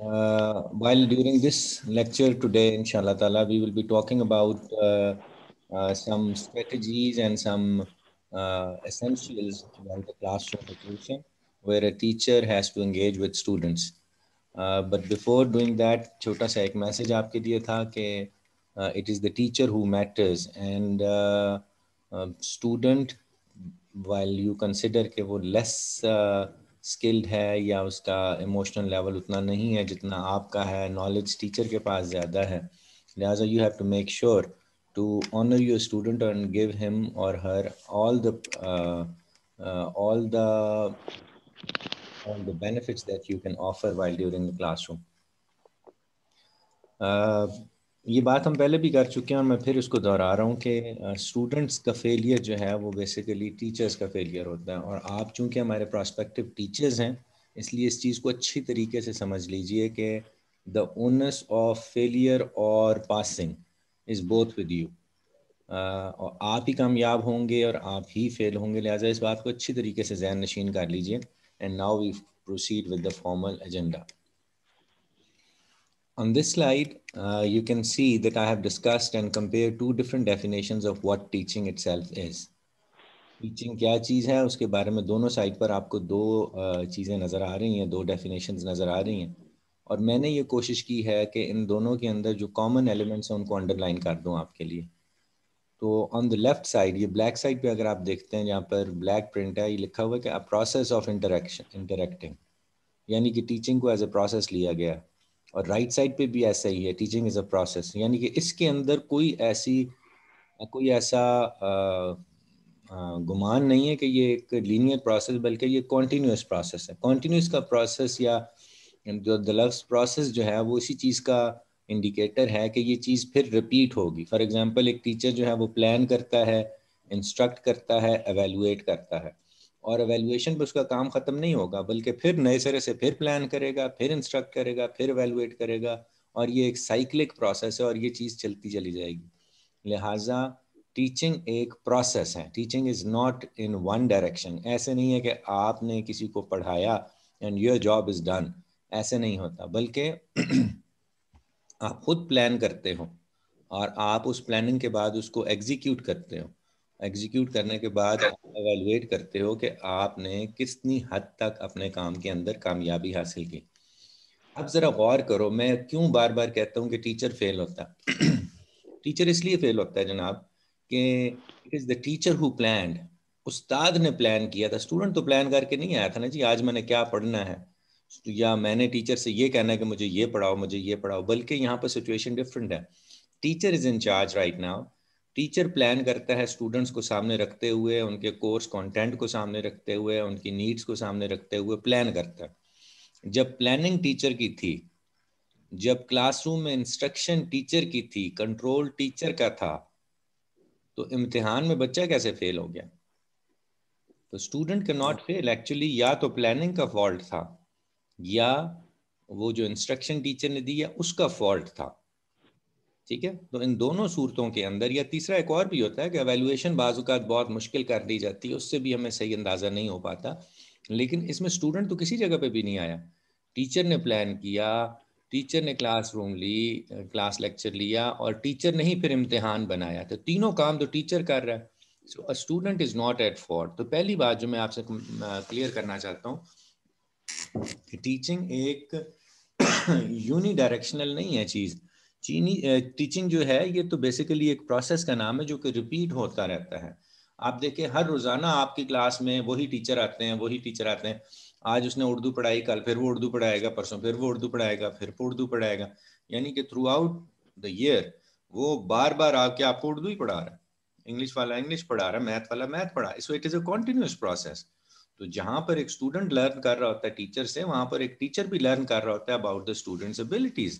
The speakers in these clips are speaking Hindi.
Uh, while during this lecture today, inshallah ta'ala, we will be talking about uh, uh, some strategies and some uh, essentials about the classroom education, where a teacher has to engage with students. Uh, but before doing that, छोटा सा एक मैसेज आपके लिए था कि it is the teacher who matters and uh, student while you consider कि वो less स्किल्ड है या उसका इमोशनल लेवल उतना नहीं है जितना आपका है नॉलेज टीचर के पास ज़्यादा है लिहाजा you have to make sure to honour your student and give him और her all the all the all the benefits that you can offer while during the classroom ये बात हम पहले भी कर चुके हैं और मैं फिर इसको दोहरा रहा हूँ कि स्टूडेंट्स का फेलियर जो है वो बेसिकली टीचर्स का फेलियर होता है और आप चूँकि हमारे प्रोस्पेक्टिव टीचर्स हैं इसलिए इस चीज़ को अच्छी तरीके से समझ लीजिए कि द ओनस ऑफ फेलियर और passing is both with you और आप ही कामयाब होंगे और आप ही फेल होंगे लिहाजा इस बात को अच्छी तरीके से जहन नशीन कर लीजिए and now we proceed with the formal agenda on this slide uh, you can see that I have discussed and compared two different definitions of what teaching itself is. Teaching क्या चीज़ है उसके बारे में दोनों साइड पर आपको दो uh, चीज़ें नज़र आ रही हैं दो डेफिनेशन नज़र आ रही हैं और मैंने ये कोशिश की है कि इन दोनों के अंदर जो कॉमन एलिमेंट्स हैं उनको अंडरलाइन कर दूं आपके लिए तो ऑन द लेफ्ट साइड ये ब्लैक साइड पे अगर आप देखते हैं जहाँ पर ब्लैक प्रिंट है ये लिखा हुआ है कि प्रोसेस ऑफ इंटरेक्शन इंटरेक्टिंग यानी कि टीचिंग को एज ए प्रोसेस लिया गया और राइट साइड पे भी ऐसा ही है टीचिंग इज अ प्रोसेस यानी कि इसके अंदर कोई ऐसी कोई ऐसा गुमान नहीं है कि ये एक लीनियर प्रोसेस बल्कि ये कॉन्टीन्यूस प्रोसेस है कॉन्टीन्यूस का प्रोसेस या जो दलफ्स प्रोसेस जो है वो इसी चीज़ का इंडिकेटर है कि ये चीज़ फिर रिपीट होगी फॉर एग्जांपल एक टीचर जो है वो प्लान करता है इंस्ट्रक्ट करता है एवेलुएट करता है और एवेल्युएशन पर उसका काम ख़त्म नहीं होगा बल्कि फिर नए सिरे से फिर प्लान करेगा फिर इंस्ट्रक्ट करेगा फिर एवेलुएट करेगा और ये एक साइक्लिक प्रोसेस है और ये चीज़ चलती चली जाएगी लिहाजा टीचिंग एक प्रोसेस है teaching is not in one direction ऐसे नहीं है कि आपने किसी को पढ़ाया and your job is done ऐसे नहीं होता बल्कि आप खुद प्लान करते हो और आप उस प्लानिंग के बाद उसको एग्जीक्यूट करते हो एग्जीक्यूट करने के बाद एवेलुएट करते हो कि आपने कितनी हद तक अपने काम के अंदर कामयाबी हासिल की अब ज़रा गौर करो मैं क्यों बार बार कहता हूँ कि टीचर फेल होता टीचर इसलिए फेल होता है जनाब कि it is the teacher who plan उस्ताद ने प्लान किया था स्टूडेंट तो प्लान करके नहीं आया था ना जी आज मैंने क्या पढ़ना है या मैंने टीचर से ये कहना है कि मुझे ये पढ़ाओ मुझे ये पढ़ाओ बल्कि यहाँ पर सिचुएशन डिफरेंट है teacher is in charge right now teacher plan करता है स्टूडेंट्स को सामने रखते हुए उनके कोर्स कंटेंट को सामने रखते हुए उनकी नीड्स को सामने रखते हुए प्लान करता है जब प्लानिंग टीचर की थी जब क्लासरूम में इंस्ट्रक्शन टीचर की थी कंट्रोल टीचर का था तो इम्तिहान में बच्चा कैसे फेल हो गया तो स्टूडेंट के नॉट फेल एक्चुअली या तो प्लानिंग का फॉल्ट था या वो जो इंस्ट्रक्शन टीचर ने दी है उसका फॉल्ट था ठीक है तो इन दोनों सूरतों के अंदर या तीसरा एक और भी होता है कि अवेलुएशन बाजूकात बहुत मुश्किल कर दी जाती है उससे भी हमें सही अंदाज़ा नहीं हो पाता लेकिन इसमें स्टूडेंट तो किसी जगह पे भी नहीं आया टीचर ने प्लान किया टीचर ने क्लास रूम ली क्लास लेक्चर लिया और टीचर ने ही फिर इम्तिहान बनाया तो तीनों काम तो टीचर कर रहा है so a student is not at for तो पहली बात जो मैं आपसे क्लियर करना चाहता हूँ टीचिंग एक यूनिडायरेक्शनल नहीं है चीज़ चीनी टीचिंग जो है ये तो बेसिकली एक प्रोसेस का नाम है जो कि रिपीट होता रहता है आप देखिए हर रोज़ाना आपकी क्लास में वही टीचर आते हैं वही टीचर आते हैं आज उसने उर्दू पढ़ाई कल फिर वो उर्दू पढ़ाएगा परसों फिर वो उर्दू पढ़ाएगा फिर वो उर्दू पढ़ाएगा यानी कि थ्रू आउट द ईयर वो बार बार आके आपको उर्दू ही पढ़ा रहा है इंग्लिश वाला इंग्लिश पढ़ा रहा है मैथ वाला मैथ पढ़ा so it is a continuous process तो जहां पर एक स्टूडेंट लर्न कर रहा होता है टीचर से वहां पर एक टीचर भी लर्न कर रहा होता है अबाउट द स्टूडेंट्स एबिलिटीज़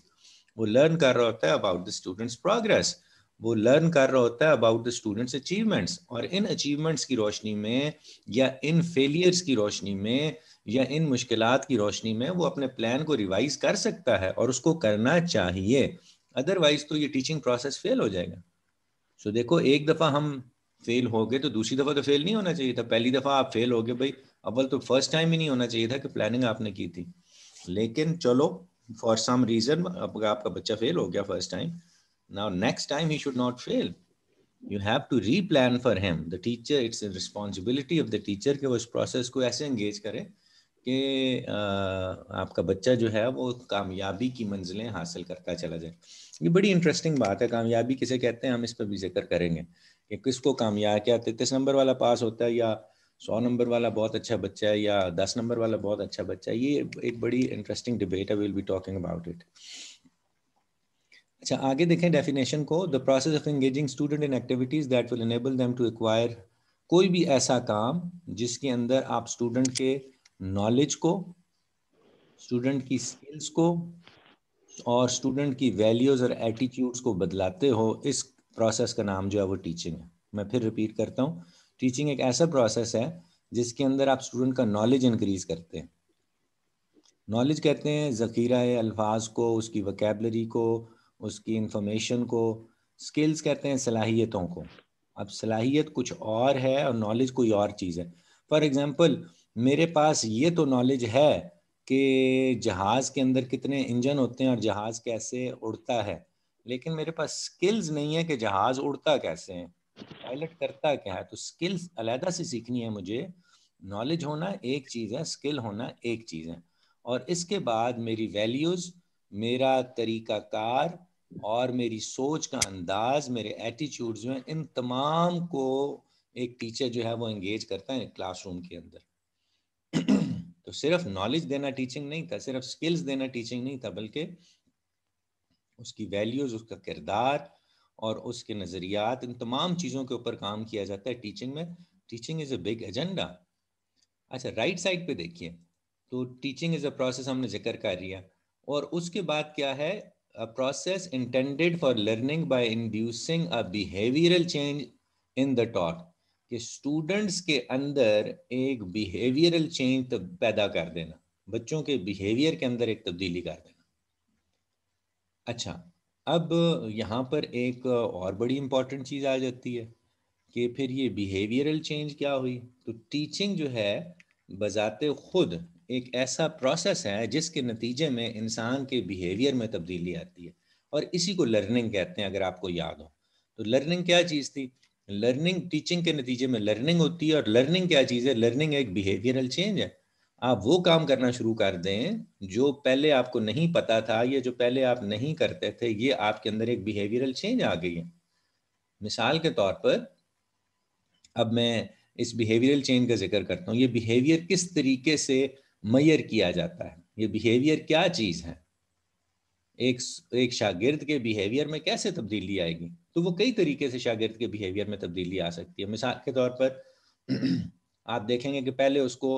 वो लर्न कर रहा होता है अबाउट द स्टूडेंट्स प्रोग्रेस वो लर्न कर रहा होता है अबाउट द स्टूडेंट्स अचीवमेंट्स और इन अचीवमेंट्स की रोशनी में या इन फेलियर्स की रोशनी में या इन मुश्किल की रोशनी में वो अपने प्लान को रिवाइज कर सकता है और उसको करना चाहिए अदरवाइज तो ये टीचिंग प्रोसेस फेल हो जाएगा सो so, देखो एक दफ़ा हम फेल हो गए तो दूसरी दफ़ा तो फेल नहीं होना चाहिए था पहली दफ़ा आप फेल हो गए भाई अव्वल तो फर्स्ट टाइम ही नहीं होना चाहिए था कि प्लानिंग आपने की थी लेकिन चलो फॉर सम रीजन आपका बच्चा फेल हो गया first time now next time he should not fail you have to replan for him the teacher it's responsibility of the teacher के वो इस प्रोसेस को ऐसे एंगेज करें कि आपका बच्चा जो है वो कामयाबी की मंजिलें हासिल करता चला जाए ये बड़ी इंटरेस्टिंग बात है कामयाबी किसे कहते हैं हम इस पर भी जिक्र करेंगे कि किसको कामयाब क्या तैतीस नंबर वाला पास होता है या सौ नंबर वाला बहुत अच्छा बच्चा है या दस नंबर वाला बहुत अच्छा बच्चा है ये एक बड़ी इंटरेस्टिंग डिबेट है will be talking about it अच्छा आगे देखें डेफिनेशन को the process of engaging student in activities that will enable them to acquire कोई भी ऐसा काम जिसके अंदर आप स्टूडेंट के नॉलेज को स्टूडेंट की स्किल्स को और स्टूडेंट की वैल्यूज़ और एटीट्यूड्स को बदलाते हो इस प्रोसेस का नाम जो है वो टीचिंग है मैं फिर रिपीट करता हूँ टीचिंग एक ऐसा प्रोसेस है जिसके अंदर आप स्टूडेंट का नॉलेज इंक्रीज करते हैं नॉलेज कहते हैं ज़ख़ीरा अल्फाज को उसकी वकेबलरी को उसकी इंफॉर्मेशन को स्किल्स कहते हैं सलाहियतों को अब सलाहियत कुछ और है और नॉलेज कोई और चीज़ है फॉर एग्ज़ाम्पल मेरे पास ये तो नॉलेज है कि जहाज़ के अंदर कितने इंजन होते हैं और जहाज़ कैसे उड़ता है लेकिन मेरे पास स्किल्स नहीं है कि जहाज़ उड़ता कैसे हैं पायलट करता क्या है तो स्किल्स अलहदा से सीखनी है मुझे नॉलेज होना एक चीज़ है स्किल होना एक चीज़ है और इसके बाद मेरी वैल्यूज़ मेरा तरीका कार और मेरी सोच का अंदाज मेरे एटीट्यूड जो है इन तमाम को एक टीचर जो है वो एंगेज करता है क्लासरूम के अंदर तो सिर्फ नॉलेज देना टीचिंग नहीं था सिर्फ स्किल्स देना टीचिंग नहीं था बल्कि उसकी वैल्यूज उसका किरदार और उसके नज़रियात इन तमाम चीज़ों के ऊपर काम किया जाता है टीचिंग में teaching is a big agenda अच्छा राइट साइड पे देखिए तो टीचिंग इज़ अ प्रोसेस हमने जिक्र कर लिया और उसके बाद क्या है a process intended for learning by inducing a behavioural change in the taught कि स्टूडेंट्स के अंदर एक बिहेवियरल चेंज पैदा कर देना बच्चों के बिहेवियर के अंदर एक तब्दीली कर देना अच्छा अब यहाँ पर एक और बड़ी इम्पॉर्टेंट चीज़ आ जाती है कि फिर ये बिहेवियरल चेंज क्या हुई तो टीचिंग जो है बजाते खुद एक ऐसा प्रोसेस है जिसके नतीजे में इंसान के बिहेवियर में तब्दीली आती है और इसी को लर्निंग कहते हैं अगर आपको याद हो तो लर्निंग क्या चीज़ थी लर्निंग टीचिंग के नतीजे में लर्निंग होती है और लर्निंग क्या चीज़ है लर्निंग एक बिहेवियरल चेंज है आप वो काम करना शुरू कर दें जो पहले आपको नहीं पता था या जो पहले आप नहीं करते थे ये आपके अंदर एक बिहेवियरल चेंज आ गई है मिसाल के तौर पर अब मैं इस बिहेवियरल चेंज का जिक्र करता हूँ ये बिहेवियर किस तरीके से मैयर किया जाता है ये बिहेवियर क्या चीज़ है एक एक शागिर्द के बिहेवियर में कैसे तब्दीली आएगी तो वो कई तरीके से शागिर्द के बिहेवियर में तब्दीली आ सकती है मिसाल के तौर पर आप देखेंगे कि पहले उसको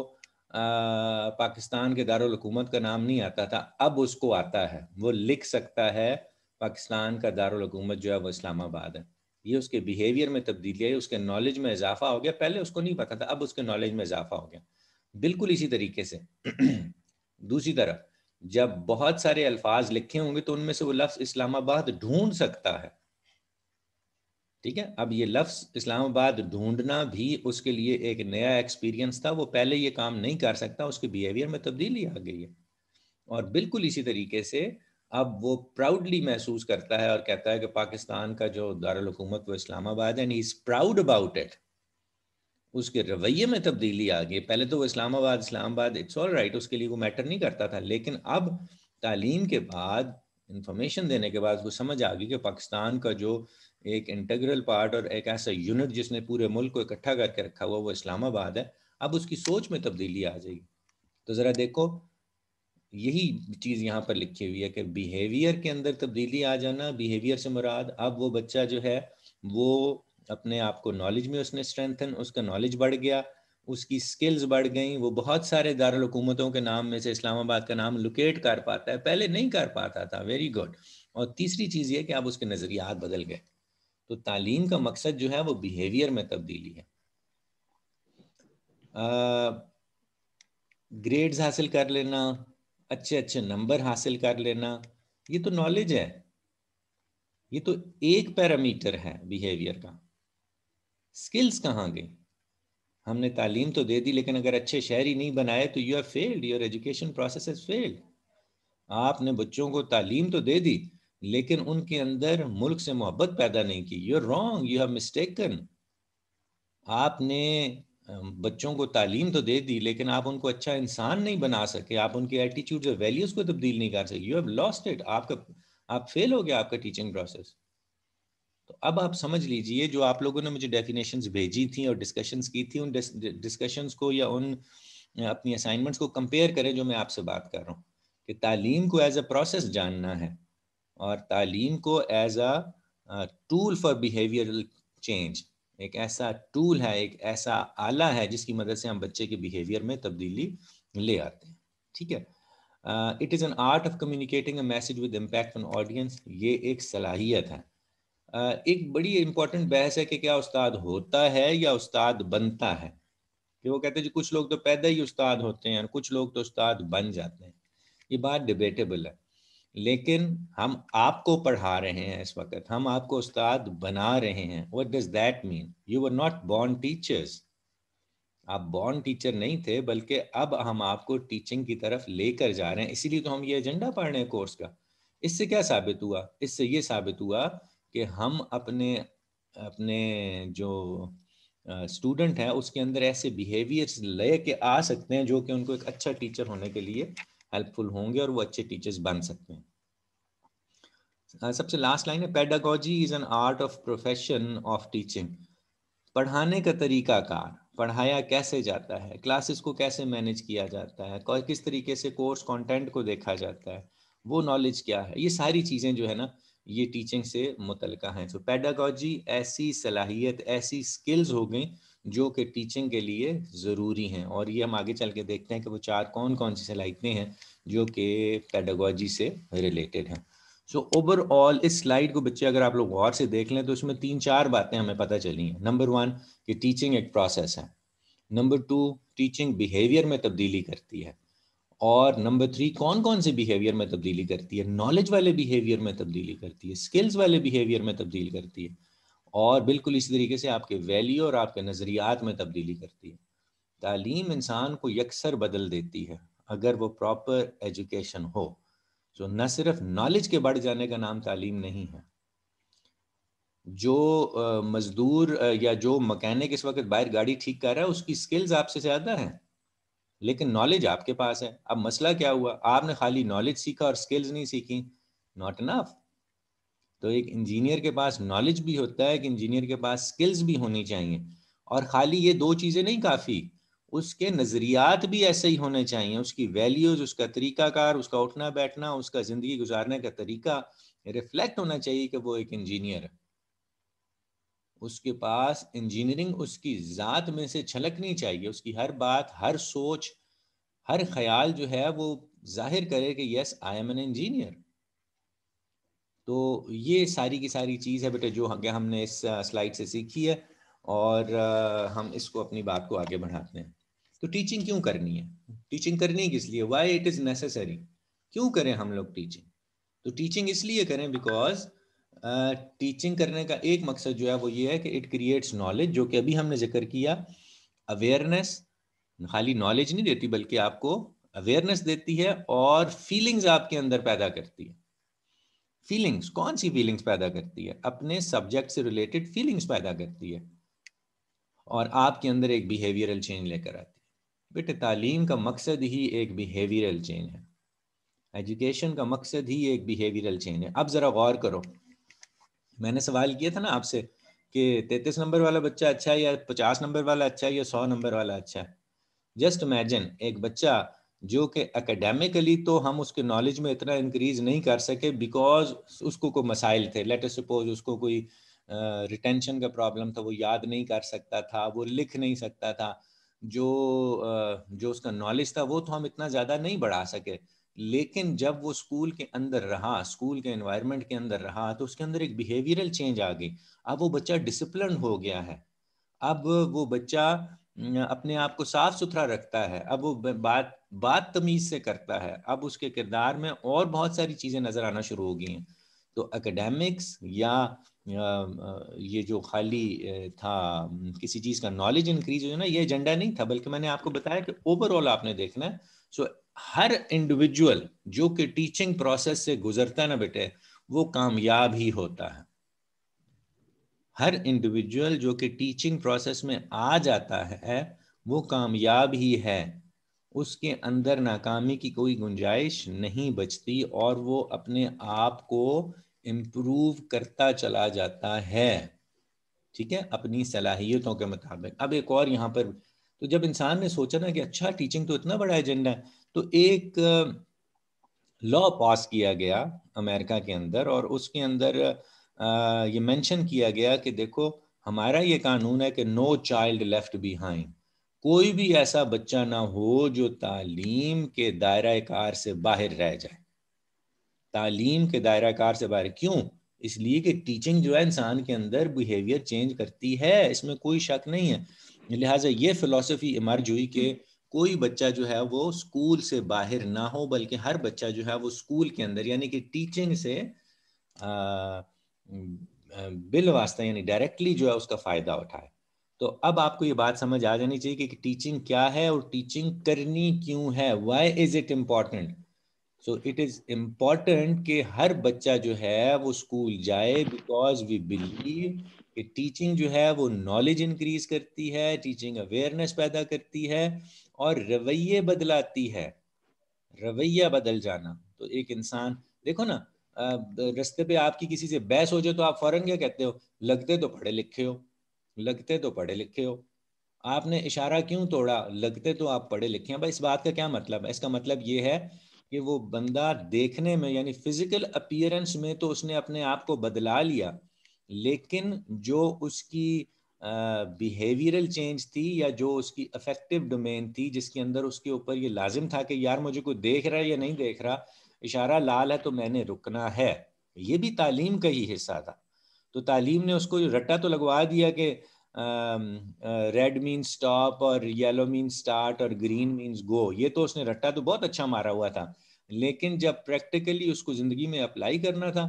पाकिस्तान के दारकूमत का नाम नहीं आता था अब उसको आता है वो लिख सकता है पाकिस्तान का दारकूमत जो है वो इस्लामाबाद है ये उसके बिहेवियर में तब्दीली आई उसके नॉलेज में इजाफा हो गया पहले उसको नहीं पता था अब उसके नॉलेज में इजाफा हो गया बिल्कुल इसी तरीके से दूसरी तरफ जब बहुत सारे अल्फाज लिखे होंगे तो उनमें से वो लफ्ज़ इस्लामाबाद ढूंढ सकता है ठीक है अब ये लफ्स इस्लामाबाद ढूंढना भी उसके लिए एक नया एक्सपीरियंस था वो पहले ये काम नहीं कर सकता उसके बिहेवियर में तब्दीली आ गई है और बिल्कुल इसी तरीके से अब वो प्राउडली महसूस करता है और कहता है कि पाकिस्तान का जो दारकूमत वो इस्लामाबाद है and is proud about it उसके रवैये में तब्दीली आ गई पहले तो वो Islamabad Islamabad it's all right उसके लिए वो मैटर नहीं करता था लेकिन अब तालीम के बाद इंफॉर्मेशन देने के बाद उसको समझ आ गई कि पाकिस्तान का जो एक इंटेग्रल पार्ट और एक ऐसा यूनिट जिसने पूरे मुल्क को इकट्ठा करके रखा हुआ वो इस्लामाबाद है अब उसकी सोच में तब्दीली आ जाएगी तो ज़रा देखो यही चीज़ यहाँ पर लिखी हुई है कि बिहेवियर के अंदर तब्दीली आ जाना बिहेवियर से मुराद अब वो बच्चा जो है वो अपने आप को नॉलेज में उसने स्ट्रेंथन उसका नॉलेज बढ़ गया उसकी स्किल्स बढ़ गई वो बहुत सारे दारकूमतों के नाम में से इस्लामाबाद का नाम लुकेट कर पाता है पहले नहीं कर पाता था वेरी गुड और तीसरी चीज़ ये कि अब उसके नज़रियात बदल गए तो तालीम का मकसद जो है वो बिहेवियर में तब्दीली है ग्रेड्स हासिल कर लेना अच्छे अच्छे नंबर हासिल कर लेना ये तो नॉलेज है ये तो एक पैरामीटर है बिहेवियर का स्किल्स कहाँ गई हमने तालीम तो दे दी लेकिन अगर अच्छे शहरी नहीं बनाए तो you are failed your education process is failed आपने बच्चों को तालीम तो दे दी लेकिन उनके अंदर मुल्क से मोहब्बत पैदा नहीं की you wrong you have mistaken आपने बच्चों को तालीम तो दे दी लेकिन आप उनको अच्छा इंसान नहीं बना सके आप उनके एटीट्यूड और वैल्यूज को तब्दील नहीं कर सके यू हैव लॉस्ट इट आपका आप फेल हो गया आपका टीचिंग प्रोसेस तो अब आप समझ लीजिए जो आप लोगों ने मुझे डेफिनेशंस भेजी थी और डिस्कशंस की थी उन डिस्कशंस को या उन अपनी असाइनमेंट्स को कंपेयर करें जो मैं आपसे बात कर रहा हूँ कि तालीम को एज अ प्रोसेस जानना है और तालीम को as a tool for behavioural change एक ऐसा टूल है एक ऐसा आला है जिसकी मदद से हम बच्चे के बिहेवियर में तब्दीली ले आते हैं ठीक है it is an art of communicating a message with impact on audience ये एक सलाहियत है uh, एक बड़ी इंपॉर्टेंट बहस है कि क्या उस्ताद होता है या उस्ताद बनता है कि वो कहते हैं जी कुछ लोग तो पैदा ही उस्ताद होते हैं और कुछ लोग तो उस्ताद बन जाते हैं ये बात डिबेटेबल है लेकिन हम आपको पढ़ा रहे हैं इस वक्त हम आपको उस्ताद बना रहे हैं what does that mean you are not born teachers आप बॉर्न टीचर नहीं थे बल्कि अब हम आपको टीचिंग की तरफ लेकर जा रहे हैं इसीलिए तो हम ये एजेंडा पढ़ रहे हैं कोर्स का इससे क्या साबित हुआ इससे ये साबित हुआ कि हम अपने अपने जो स्टूडेंट हैं उसके अंदर ऐसे बिहेवियर्स ले के आ सकते हैं जो कि उनको एक अच्छा टीचर होने के लिए हेल्पफुल होंगे और वो अच्छे टीचर्स बन सकते हैं uh, सबसे लास्ट लाइन है pedagogy is an art of profession of teaching पढ़ाने का तरीका तरीकाकार पढ़ाया कैसे जाता है क्लासेस को कैसे मैनेज किया जाता है किस तरीके से कोर्स कंटेंट को देखा जाता है वो नॉलेज क्या है ये सारी चीज़ें जो है ना ये टीचिंग से मुतलका हैं सो so, पेडागोजी ऐसी सलाहियत ऐसी स्किल्स हो गई जो कि टीचिंग के लिए ज़रूरी हैं और ये हम आगे चल के देखते हैं कि वो चार कौन कौन सी सलाहितें हैं जो कि पैडागोजी से रिलेटेड हैं सो ओवरऑल इस स्लाइड को बच्चे अगर आप लोग गौर से देख लें तो उसमें तीन चार बातें हमें पता चली हैं नंबर वन कि टीचिंग एक प्रोसेस है नंबर टू टीचिंग बिहेवियर में तब्दीली करती है और नंबर थ्री कौन कौन से बिहेवियर में तब्दीली करती है नॉलेज वाले बिहेवियर में तब्दीली करती है स्किल्स वाले बिहेवियर में तब्दील करती है और बिल्कुल इसी तरीके से आपके वैल्यू और आपके नज़रियात में तब्दीली करती है तालीम इंसान को यकसर बदल देती है अगर वो प्रॉपर एजुकेशन हो जो न सिर्फ नॉलेज के बढ़ जाने का नाम तालीम नहीं है जो मज़दूर या जो मकैनिक इस वक्त बाहर गाड़ी ठीक कर रहा है उसकी स्किल्स आपसे ज़्यादा हैं लेकिन नॉलेज आपके पास है अब मसला क्या हुआ आपने खाली नॉलेज सीखा और स्किल्स नहीं सीखी नॉट इनफ तो एक इंजीनियर के पास नॉलेज भी होता है कि इंजीनियर के पास स्किल्स भी होनी चाहिए और खाली ये दो चीज़ें नहीं काफ़ी उसके नज़रियात भी ऐसे ही होने चाहिए उसकी वैल्यूज़ उसका तरीकाकार उसका उठना बैठना उसका ज़िंदगी गुजारने का तरीका रिफ्लेक्ट होना चाहिए कि वो एक इंजीनियर है उसके पास इंजीनियरिंग उसकी ज़ात में से छलकनी चाहिए उसकी हर बात हर सोच हर ख्याल जो है वो जाहिर करे कि yes I am an engineer तो ये सारी की सारी चीज़ है बेटे जो आगे हमने इस स्लाइड से सीखी है और हम इसको अपनी बात को आगे बढ़ाते हैं तो टीचिंग क्यों करनी है टीचिंग करनी किस लिए वाई इट इज़ नेसेसरी क्यों करें हम लोग टीचिंग तो टीचिंग इसलिए करें बिकॉज टीचिंग uh, करने का एक मकसद जो है वो ये है कि इट क्रिएट्स नॉलेज जो कि अभी हमने जिक्र किया अवेयरनेस खाली नॉलेज नहीं देती बल्कि आपको अवेयरनेस देती है और फीलिंग्स आपके अंदर पैदा करती है फीलिंग्स कौन सी फीलिंग्स पैदा करती है अपने सब्जेक्ट से रिलेटेड फीलिंग्स पैदा करती है और आपके अंदर एक बिहेवियरल चेंज लेकर आती है बेटे तालीम का मकसद ही एक बिहेवियरल चेंज है एजुकेशन का मकसद ही एक बिहेवियरल चेंज है अब ज़रा गौर करो मैंने सवाल किया था ना आपसे कि तैतीस नंबर वाला बच्चा अच्छा है या पचास नंबर वाला अच्छा है या सौ नंबर वाला अच्छा है जस्ट इमेजिन एक बच्चा जो कि एकेडमिकली तो हम उसके नॉलेज में इतना इंक्रीज नहीं कर सके बिकॉज उसको कोई मसाइल थे लेट सपोज उसको कोई रिटेंशन uh, का प्रॉब्लम था वो याद नहीं कर सकता था वो लिख नहीं सकता था जो uh, जो उसका नॉलेज था वो तो हम इतना ज़्यादा नहीं बढ़ा सके लेकिन जब वो स्कूल के अंदर रहा स्कूल के एनवायरनमेंट के अंदर रहा तो उसके अंदर एक बिहेवियरल चेंज आ गई अब वो बच्चा डिसिप्लिन हो गया है अब वो बच्चा अपने आप को साफ सुथरा रखता है अब वो बात बात तमीज से करता है अब उसके किरदार में और बहुत सारी चीज़ें नज़र आना शुरू हो गई हैं तो एकेडमिक्स या ये जो खाली था किसी चीज़ का नॉलेज इंक्रीज हो ना ये एजेंडा नहीं था बल्कि मैंने आपको बताया कि ओवरऑल आपने देखना है सो हर इंडिविजुअल जो कि टीचिंग प्रोसेस से गुजरता है ना बेटे वो कामयाब ही होता है हर इंडिविजुअल जो कि टीचिंग प्रोसेस में आ जाता है वो कामयाब ही है उसके अंदर नाकामी की कोई गुंजाइश नहीं बचती और वो अपने आप को इम्प्रूव करता चला जाता है ठीक है अपनी सलाहियतों के मुताबिक अब एक और यहाँ पर तो जब इंसान ने सोचा ना कि अच्छा टीचिंग तो इतना बड़ा एजेंडा है तो एक लॉ uh, पास किया गया अमेरिका के अंदर और उसके अंदर ये मेंशन किया गया कि देखो हमारा ये कानून है कि नो चाइल्ड लेफ्ट बिहाइंड कोई भी ऐसा बच्चा ना हो जो तालीम के दायरा कार से बाहर रह जाए तालीम के दायरा कार से बाहर क्यों इसलिए कि टीचिंग जो है इंसान के अंदर बिहेवियर चेंज करती है इसमें कोई शक नहीं है लिहाजा ये फिलोसफी इमर्ज हुई कि कोई बच्चा जो है वो स्कूल से बाहर ना हो बल्कि हर बच्चा जो है वो स्कूल के अंदर यानी कि टीचिंग से आ, बिल वास्ता यानी डायरेक्टली जो है उसका फ़ायदा उठाए तो अब आपको ये बात समझ आ जानी चाहिए कि, कि टीचिंग क्या है और टीचिंग करनी क्यों है why is it important so it is important कि हर बच्चा जो है वो स्कूल जाए बिकॉज वी बिलीव कि टीचिंग जो है वो नॉलेज इंक्रीज करती है टीचिंग अवेयरनेस पैदा करती है और रवैये बदलाती है रवैया बदल जाना तो एक इंसान देखो ना रस्ते पे आपकी किसी से बहस हो जाए तो आप फौरन क्या कहते हो लगते तो पढ़े लिखे हो लगते तो पढ़े लिखे हो आपने इशारा क्यों तोड़ा लगते तो आप पढ़े लिखे हैं भाई इस बात का क्या मतलब है इसका मतलब ये है कि वो बंदा देखने में यानी फिजिकल अपियरेंस में तो उसने अपने आप को बदला लिया लेकिन जो उसकी बिहेवियरल चेंज थी या जो उसकी अफेक्टिव डोमेन थी जिसके अंदर उसके ऊपर ये लाजिम था कि यार मुझे कोई देख रहा है या नहीं देख रहा इशारा लाल है तो मैंने रुकना है ये भी तालीम का ही हिस्सा था तो तालीम ने उसको रट्टा तो लगवा दिया कि रेड मीन स्टॉप और येलो मीन स्टार्ट और ग्रीन मीन्स गो ये तो उसने रट्टा तो बहुत अच्छा मारा हुआ था लेकिन जब प्रैक्टिकली उसको ज़िंदगी में अप्लाई करना था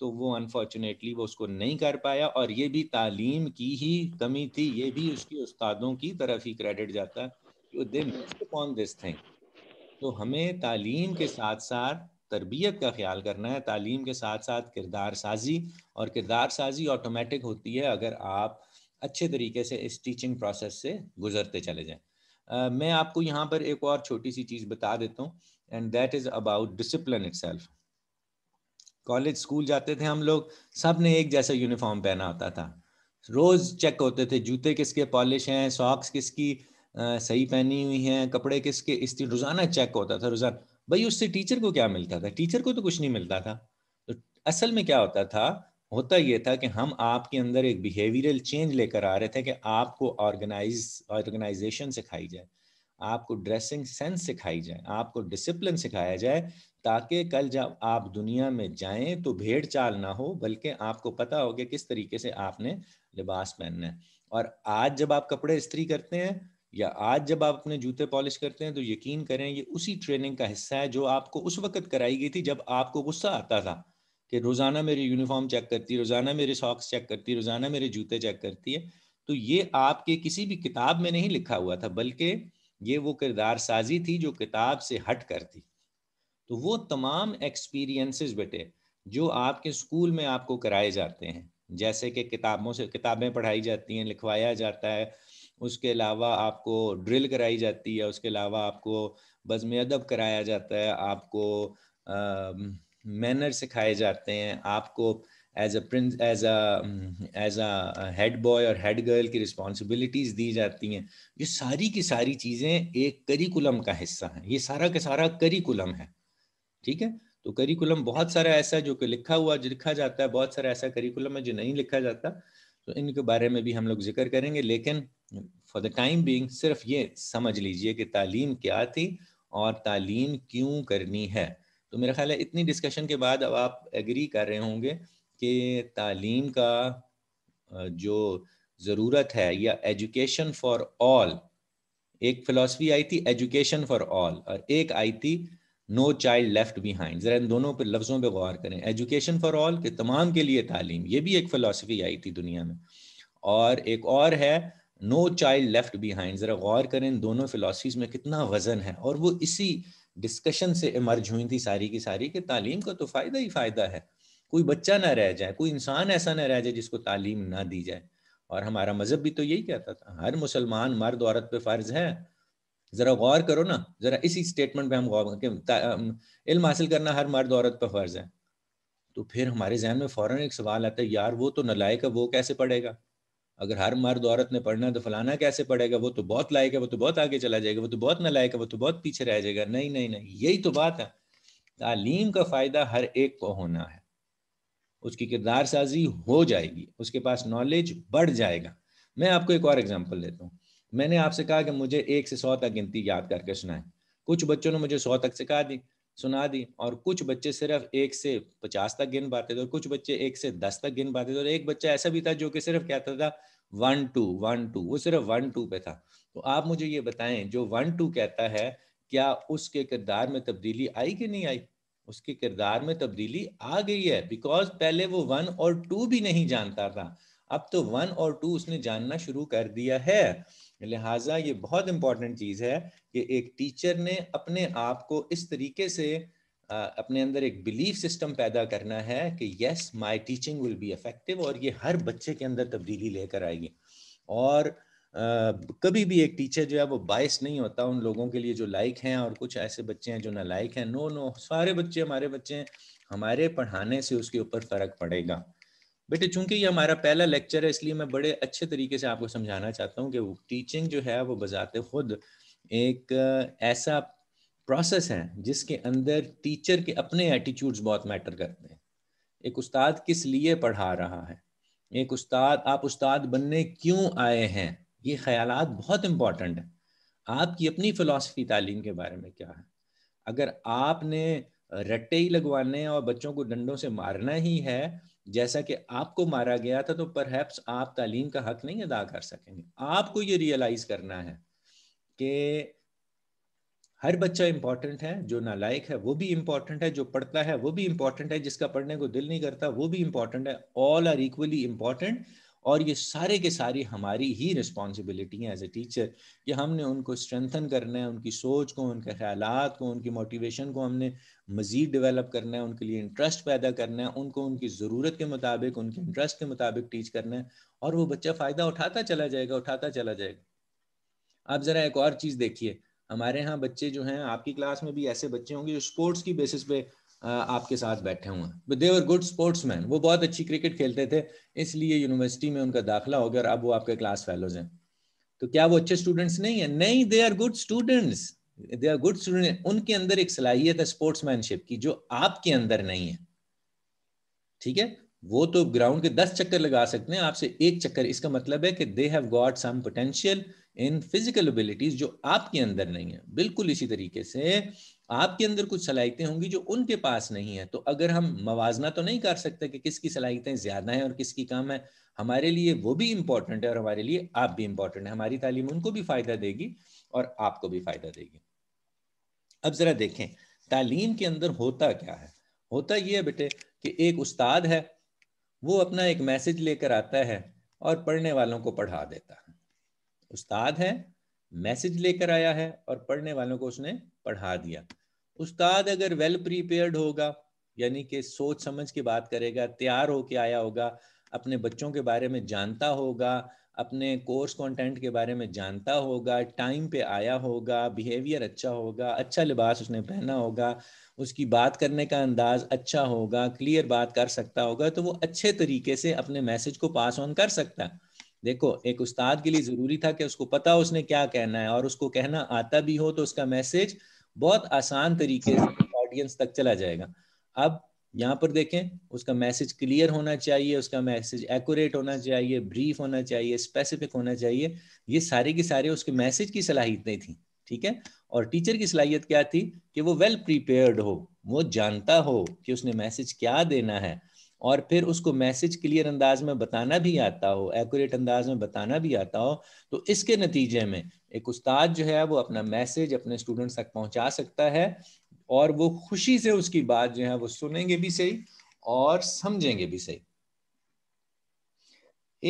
तो वो अनफॉर्चुनेटली वो उसको नहीं कर पाया और ये भी तालीम की ही कमी थी ये भी उसके उस्तादों की तरफ ही क्रेडिट जाता है दिस थिंग तो हमें तालीम के साथ साथ तरबियत का ख्याल करना है तालीम के साथ साथ किरदार साजी और किरदार साजी ऑटोमेटिक होती है अगर आप अच्छे तरीके से इस टीचिंग प्रोसेस से गुजरते चले जाएं uh, मैं आपको यहाँ पर एक और छोटी सी चीज़ बता देता हूँ and that is about discipline it college school जाते थे हम लोग सब ने एक जैसा यूनिफॉर्म पहना होता था रोज़ चेक होते थे जूते किसके पॉलिश हैं सॉक्स किसकी आ, सही पहनी हुई हैं कपड़े किसके इस रोज़ाना चेक होता था रोज़ाना भाई उससे टीचर को क्या मिलता था टीचर को तो कुछ नहीं मिलता था तो असल में क्या होता था होता यह था कि हम आपके अंदर एक बिहेवियरल चेंज लेकर आ रहे थे कि आपको ऑर्गेनाइज ऑर्गेनाइजेशन सिखाई जाए आपको ड्रेसिंग सेंस सिखाई जाए आपको डिसिप्लिन सिखाया जाए ताकि कल जब आप दुनिया में जाएं तो भेड़ चाल ना हो बल्कि आपको पता हो कि किस तरीके से आपने लिबास पहनना है और आज जब आप कपड़े इस्त्री करते हैं या आज जब आप अपने जूते पॉलिश करते हैं तो यकीन करें ये उसी ट्रेनिंग का हिस्सा है जो आपको उस वक्त कराई गई थी जब आपको गुस्सा आता था कि रोज़ाना मेरी यूनिफॉर्म चेक करती रोज़ाना मेरे सॉक्स चेक करती रोज़ाना मेरे जूते चेक करती है तो ये आपके किसी भी किताब में नहीं लिखा हुआ था बल्कि ये वो किरदार साजी थी जो किताब से हट कर थी तो वो तमाम एक्सपीरियंसेस बेटे जो आपके स्कूल में आपको कराए जाते हैं जैसे कि किताबों से किताबें पढ़ाई जाती हैं लिखवाया जाता है उसके अलावा आपको ड्रिल कराई जाती है उसके अलावा आपको बज़म अदब कराया जाता है आपको मैनर सिखाए जाते हैं आपको as a prince as as a head boy और हेड गर्ल की रिस्पॉन्सिबिलिटीज़ दी जाती हैं ये सारी की सारी चीज़ें एक करिकुलम का हिस्सा है ये सारा का सारा करिकुलम है ठीक है तो करिकुलम बहुत सारा ऐसा है जो कि लिखा हुआ जो लिखा जाता है बहुत सारा ऐसा करिकुलम है जो नहीं लिखा जाता तो इनके बारे में भी हम लोग जिक्र करेंगे लेकिन फॉर द टाइम बीइंग सिर्फ ये समझ लीजिए कि तालीम क्या थी और तालीम क्यों करनी है तो मेरा ख्याल है इतनी डिस्कशन के बाद अब आप एग्री कर रहे होंगे कि तालीम का जो ज़रूरत है या एजुकेशन फॉर ऑल एक फ़िलासफ़ी आई थी एजुकेशन फॉर ऑल और एक आई थी नो चाइल्ड लेफ्ट बिहाइंड ज़रा इन दोनों पर लफ्ज़ों पर गौर करें एजुकेशन फॉर ऑल के तमाम के लिए तालीम ये भी एक फ़िलासफ़ी आई थी दुनिया में और एक और है नो चाइल्ड लेफ्ट बिहाइंड ज़रा गौर करें दोनों फिलासफीज में कितना वज़न है और वो इसी डिस्कशन से इमर्ज हुई थी सारी की सारी कि तालीम का तो फ़ायदा ही फ़ायदा है कोई बच्चा ना रह जाए कोई इंसान ऐसा ना रह जाए जिसको तालीम ना दी जाए और हमारा मज़हब भी तो यही कहता था हर मुसलमान मर्द औरत पे फ़र्ज है ज़रा गौर करो ना ज़रा इसी स्टेटमेंट पे हम गौर इल्म हासिल करना हर मर्द औरत पर फ़र्ज है तो फिर हमारे जहन में फ़ौरन एक सवाल आता है यार वो तो नलायक है वो कैसे पढ़ेगा अगर हर मर्द औरत ने पढ़ना है तो फलाना कैसे पढ़ेगा वो तो बहुत लायक है वो तो बहुत आगे चला जाएगा वो तो बहुत लायक है वो तो बहुत पीछे रह जाएगा नहीं नहीं नहीं यही तो बात है तालीम का फ़ायदा हर एक को होना है उसकी किरदार साजी हो जाएगी उसके पास नॉलेज बढ़ जाएगा मैं आपको एक और एग्जाम्पल देता हूँ मैंने आपसे कहा कि मुझे एक से सौ तक गिनती याद करके सुनाए कुछ बच्चों ने मुझे सौ तक सिखा दी सुना दी और कुछ बच्चे सिर्फ एक से पचास तक गिन पाते थे और कुछ बच्चे एक से दस तक गिन पाते थे और एक बच्चा ऐसा भी था जो कि सिर्फ कहता था वन टू वन टू वो सिर्फ वन टू पे था तो आप मुझे ये बताएं जो वन टू कहता है क्या उसके किरदार में तब्दीली आई कि नहीं आई उसके किरदार में तब्दीली आ गई है बिकॉज पहले वो वन और टू भी नहीं जानता था अब तो वन और टू उसने जानना शुरू कर दिया है लिहाजा ये बहुत इंपॉर्टेंट चीज़ है कि एक टीचर ने अपने आप को इस तरीके से अपने अंदर एक बिलीफ सिस्टम पैदा करना है कि yes my teaching will be effective और ये हर बच्चे के अंदर तब्दीली लेकर आएगी और uh, कभी भी एक टीचर जो है वो बायस नहीं होता उन लोगों के लिए जो लाइक हैं और कुछ ऐसे बच्चे हैं जो ना लाइक हैं नो नो सारे बच्चे हमारे बच्चे हैं हमारे पढ़ाने से उसके ऊपर फर्क पड़ेगा बेटे चूंकि ये हमारा पहला लेक्चर है इसलिए मैं बड़े अच्छे तरीके से आपको समझाना चाहता हूँ कि टीचिंग जो है वो बजाते खुद एक ऐसा प्रोसेस है जिसके अंदर टीचर के अपने एटीट्यूड्स बहुत मैटर करते हैं एक उस्ताद किस लिए पढ़ा रहा है एक उस्ताद आप उस्ताद बनने क्यों आए हैं ये ख्याल बहुत इम्पॉर्टेंट है आपकी अपनी फ़िलासफ़ी तालीम के बारे में क्या है अगर आपने रट्टे ही लगवाने और बच्चों को डंडों से मारना ही है जैसा कि आपको मारा गया था तो पर आप तालीम का हक नहीं अदा कर सकेंगे आपको ये रियलाइज़ करना है कि हर बच्चा इंपॉर्टेंट है जो नालायक है वो भी इंपॉर्टेंट है जो पढ़ता है वो भी इंपॉर्टेंट है जिसका पढ़ने को दिल नहीं करता वो भी इंपॉर्टेंट है ऑल आर इक्वली इंपॉर्टेंट और ये सारे के सारे हमारी ही रिस्पॉन्सिबिलिटी है एज ए टीचर कि हमने उनको स्ट्रेंथन करना है उनकी सोच को उनके ख्याल को उनकी मोटिवेशन को हमने मज़ीद डेवलप करना है उनके लिए इंटरेस्ट पैदा करना है उनको उनकी ज़रूरत के मुताबिक उनके इंटरेस्ट के मुताबिक टीच करना है और वो बच्चा फ़ायदा उठाता चला जाएगा उठाता चला जाएगा आप ज़रा एक और चीज़ देखिए हमारे यहाँ बच्चे जो हैं आपकी क्लास में भी ऐसे बच्चे होंगे जो स्पोर्ट्स की बेसिस पे आपके साथ बैठे हुए हैं देवर गुड स्पोर्ट्स मैन वो बहुत अच्छी क्रिकेट खेलते थे इसलिए यूनिवर्सिटी में उनका दाखिला हो गया और अब वो आपके क्लास फेलोज हैं तो क्या वो अच्छे स्टूडेंट्स नहीं है नहीं they are good students they are good student उनके अंदर एक सलाहियत है मैनशिप की जो आपके अंदर नहीं है ठीक है वो तो ग्राउंड के दस चक्कर लगा सकते हैं आपसे एक चक्कर इसका मतलब है कि they have got some potential in physical abilities जो आपके अंदर नहीं है बिल्कुल इसी तरीके से आपके अंदर कुछ सलाहितें होंगी जो उनके पास नहीं है तो अगर हम मवाजना तो नहीं कर सकते कि किसकी सलाहितें ज्यादा हैं और किसकी कम है हमारे लिए वो भी इंपॉर्टेंट है और हमारे लिए आप भी इंपॉर्टेंट है हमारी तालीम उनको भी फायदा देगी और आपको भी फायदा देगी अब जरा देखें तालीम के अंदर होता क्या है होता यह है बेटे कि एक उस्ताद है वो अपना एक मैसेज लेकर आता है और पढ़ने वालों को पढ़ा देता है उस्ताद है मैसेज लेकर आया है और पढ़ने वालों को उसने पढ़ा दिया उस्ताद अगर वेल प्रिपेयर्ड होगा यानी कि सोच समझ के बात करेगा तैयार होके आया होगा अपने बच्चों के बारे में जानता होगा अपने कोर्स कंटेंट के बारे में जानता होगा टाइम पे आया होगा बिहेवियर अच्छा होगा अच्छा लिबास उसने पहना होगा उसकी बात करने का अंदाज अच्छा होगा क्लियर बात कर सकता होगा तो वो अच्छे तरीके से अपने मैसेज को पास ऑन कर सकता है देखो एक उस्ताद के लिए ज़रूरी था कि उसको पता उसने क्या कहना है और उसको कहना आता भी हो तो उसका मैसेज बहुत आसान तरीके से ऑडियंस तक चला जाएगा अब यहाँ पर देखें उसका मैसेज क्लियर होना चाहिए उसका मैसेज एक्यूरेट होना चाहिए ब्रीफ होना चाहिए स्पेसिफिक होना चाहिए ये सारे के सारे उसके मैसेज की सलाहियतें थी ठीक है और टीचर की सलाहियत क्या थी कि वो वेल well प्रिपेयर्ड हो वो जानता हो कि उसने मैसेज क्या देना है और फिर उसको मैसेज क्लियर अंदाज में बताना भी आता हो एक्यूरेट अंदाज में बताना भी आता हो तो इसके नतीजे में एक उस्ताद जो है वो अपना मैसेज अपने स्टूडेंट्स तक पहुंचा सकता है और वो खुशी से उसकी बात जो है वो सुनेंगे भी सही और समझेंगे भी सही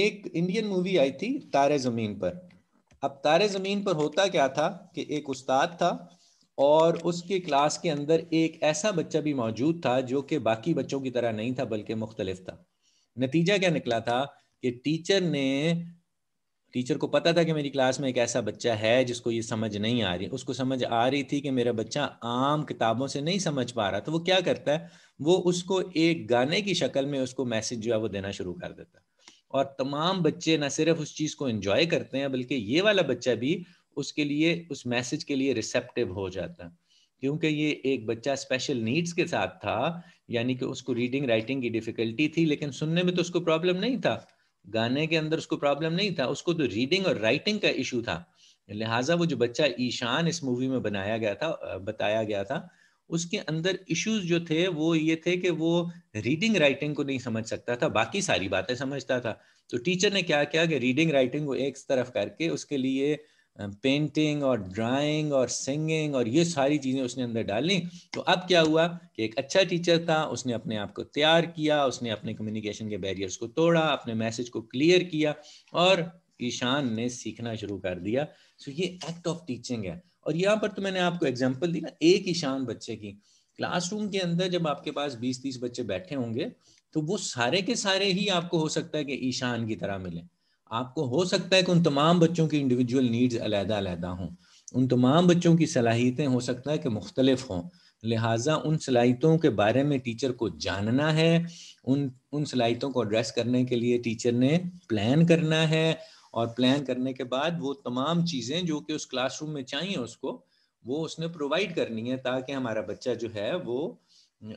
एक इंडियन मूवी आई थी तारे ज़मीन पर अब तारे ज़मीन पर होता क्या था कि एक उस्ताद था और उसके क्लास के अंदर एक ऐसा बच्चा भी मौजूद था जो कि बाकी बच्चों की तरह नहीं था बल्कि मुख्तलिफ था नतीजा क्या निकला था कि टीचर ने टीचर को पता था कि मेरी क्लास में एक ऐसा बच्चा है जिसको ये समझ नहीं आ रही उसको समझ आ रही थी कि मेरा बच्चा आम किताबों से नहीं समझ पा रहा तो वो क्या करता है वो उसको एक गाने की शक्ल में उसको मैसेज जो है वो देना शुरू कर देता है और तमाम बच्चे ना सिर्फ उस चीज़ को एंजॉय करते हैं बल्कि ये वाला बच्चा भी उसके लिए उस मैसेज के लिए रिसेप्टिव हो जाता है क्योंकि ये एक बच्चा स्पेशल नीड्स के साथ था यानी कि उसको रीडिंग राइटिंग की डिफिकल्टी थी लेकिन सुनने में तो उसको प्रॉब्लम नहीं था गाने के अंदर उसको प्रॉब्लम नहीं था उसको तो रीडिंग और राइटिंग का इशू था लिहाजा वो जो बच्चा ईशान इस मूवी में बनाया गया था बताया गया था उसके अंदर इश्यूज जो थे वो ये थे कि वो रीडिंग राइटिंग को नहीं समझ सकता था बाकी सारी बातें समझता था तो टीचर ने क्या किया कि रीडिंग राइटिंग को एक तरफ करके उसके लिए पेंटिंग और ड्राइंग और सिंगिंग और ये सारी चीज़ें उसने अंदर डाली तो अब क्या हुआ कि एक अच्छा टीचर था उसने अपने आप को तैयार किया उसने अपने कम्युनिकेशन के बैरियर्स को तोड़ा अपने मैसेज को क्लियर किया और ईशान ने सीखना शुरू कर दिया सो ये एक्ट ऑफ टीचिंग है और यहाँ पर तो मैंने आपको एग्जाम्पल दी ना एक ईशान बच्चे की क्लासरूम के अंदर जब आपके पास बीस तीस बच्चे बैठे होंगे तो वो सारे के सारे ही आपको हो सकता है कि ईशान की तरह मिले आपको हो सकता है कि उन तमाम बच्चों की इंडिविजुअल नीड्स अलहदा अलहदा हों उन तमाम बच्चों की सलाहियतें हो सकता है कि मुख्तलिफ हों लिहाजा उन सलाहितों के बारे में टीचर को जानना है उन उन सलाहितों को एड्रेस करने के लिए टीचर ने प्लान करना है और प्लान करने के बाद वो तमाम चीज़ें जो कि उस क्लासरूम में चाहिए उसको वो उसने प्रोवाइड करनी है ताकि हमारा बच्चा जो है वो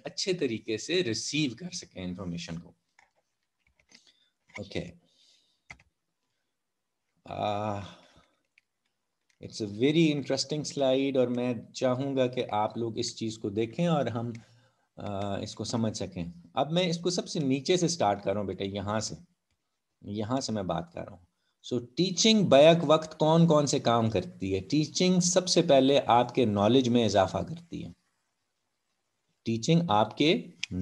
अच्छे तरीके से रिसीव कर सके इंफॉर्मेशन को okay okay. It's a very interesting slide और मैं चाहूंगा कि आप लोग इस चीज़ को देखें और हम आ, ah, इसको समझ सकें अब मैं इसको सबसे नीचे से स्टार्ट कर रहा हूँ बेटा यहाँ से यहाँ से मैं बात कर रहा हूँ सो टीचिंग बैक वक्त कौन कौन से काम करती है टीचिंग सबसे पहले आपके नॉलेज में इजाफा करती है टीचिंग आपके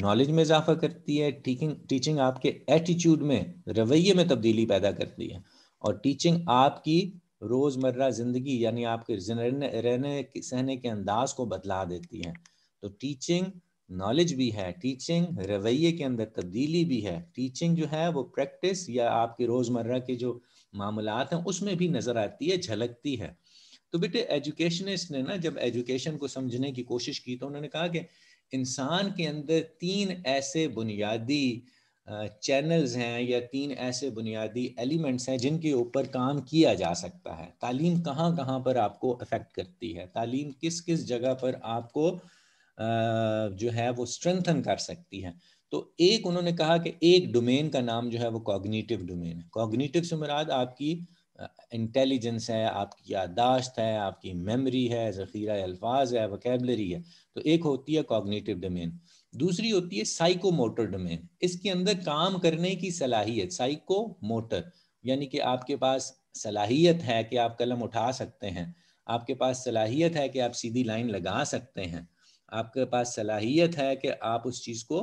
नॉलेज में इजाफा करती है टीचिंग टीचिंग आपके एटीट्यूड में रवैये में तब्दीली पैदा करती है और टीचिंग आपकी रोजमर्रा जिंदगी यानी आपके रहने सहने के अंदाज को बदला देती है तो टीचिंग नॉलेज भी है टीचिंग रवैये के अंदर तब्दीली भी है टीचिंग जो है वो प्रैक्टिस या आपके रोजमर्रा के जो मामलात हैं उसमें भी नजर आती है झलकती है तो बेटे एजुकेशनिस्ट ने ना जब एजुकेशन को समझने की कोशिश की तो उन्होंने कहा कि इंसान के अंदर तीन ऐसे बुनियादी चैनल्स हैं या तीन ऐसे बुनियादी एलिमेंट्स हैं जिनके ऊपर काम किया जा सकता है तालीम कहाँ कहाँ पर आपको अफेक्ट करती है तालीम किस किस जगह पर आपको जो है वो स्ट्रेंथन कर सकती है तो एक उन्होंने कहा कि एक डोमेन का नाम जो है वो कॉग्निटिव डोमेन है कॉग्निटिव से मुराद आपकी इंटेलिजेंस है आपकी यादाश्त है आपकी मेमोरी है ज़ख़ीरा अल्फाज है वकेबलरी है तो एक होती है कॉग्निटिव डोमेन दूसरी होती है साइको मोटर डोमेन इसके अंदर काम करने की सलाहियत साइको मोटर यानी कि आपके पास सलाहियत है कि आप कलम उठा सकते हैं आपके पास सलाहियत है कि आप सीधी लाइन लगा सकते हैं आपके पास सलाहियत है कि आप उस चीज़ को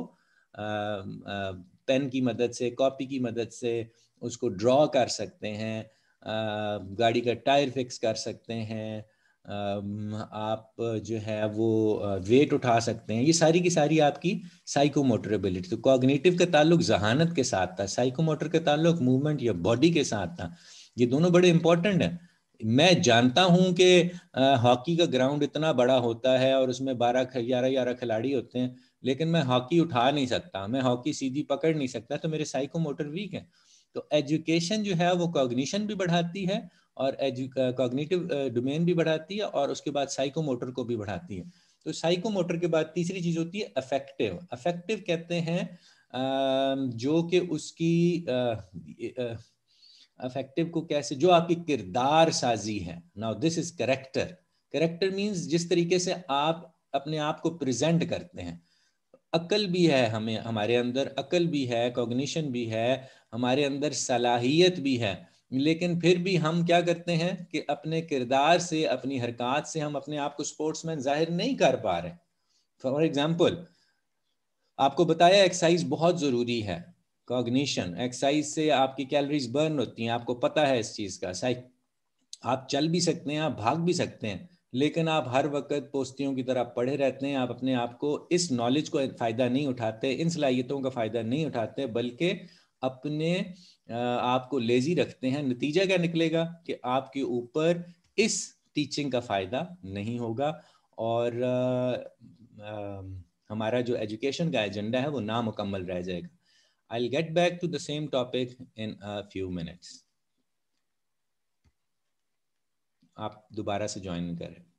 आ, आ, पेन की मदद से कॉपी की मदद से उसको ड्रॉ कर सकते हैं आ, गाड़ी का टायर फिक्स कर सकते हैं आप जो है वो वेट उठा सकते हैं ये सारी की सारी आपकी साइकोमोटर एबिलिटी तो कॉग्निटिव का ताल्लुक जहानत के साथ था साइकोमोटर का ताल्लुक मूवमेंट या बॉडी के साथ था ये दोनों बड़े इंपॉर्टेंट हैं मैं जानता हूं कि हॉकी का ग्राउंड इतना बड़ा होता है और उसमें बारह ग्यारह ग्यारह खिलाड़ी होते हैं लेकिन मैं हॉकी उठा नहीं सकता मैं हॉकी सीधी पकड़ नहीं सकता तो मेरे साइकोमोटर वीक है तो एजुकेशन जो है वो कॉग्निशन भी बढ़ाती है और कॉग्निटिव डोमेन भी बढ़ाती है और उसके बाद साइकोमोटर को भी बढ़ाती है तो साइकोमोटर के बाद तीसरी चीज होती है अफेक्टिव अफेक्टिव कहते हैं जो कि उसकी अफेक्टिव को कैसे जो आपकी किरदार साजी है now this is character character means जिस तरीके से आप अपने आप को प्रेजेंट करते हैं अकल भी है हमें हमारे अंदर अकल भी है कॉग्निशन भी है हमारे अंदर सलाहियत भी है लेकिन फिर भी हम क्या करते हैं कि अपने किरदार से अपनी हरकत से हम अपने आप को स्पोर्ट्समैन जाहिर नहीं कर पा रहे फॉर एग्जाम्पल आपको बताया एक्सरसाइज बहुत ज़रूरी है कॉग्निशन एक्सरसाइज से आपकी कैलोरीज बर्न होती हैं आपको पता है इस चीज़ का साइक आप चल भी सकते हैं आप भाग भी सकते हैं लेकिन आप हर वक्त पोस्तियों की तरह पढ़े रहते हैं आप अपने आप को इस नॉलेज को फ़ायदा नहीं उठाते इन सलाहियतों का फ़ायदा नहीं उठाते बल्कि अपने आप को लेजी रखते हैं नतीजा क्या निकलेगा कि आपके ऊपर इस टीचिंग का फायदा नहीं होगा और आ, आ, हमारा जो एजुकेशन का एजेंडा है वो नामुकम्मल रह जाएगा I get back to the same topic in a few minutes आप दोबारा से ज्वाइन करें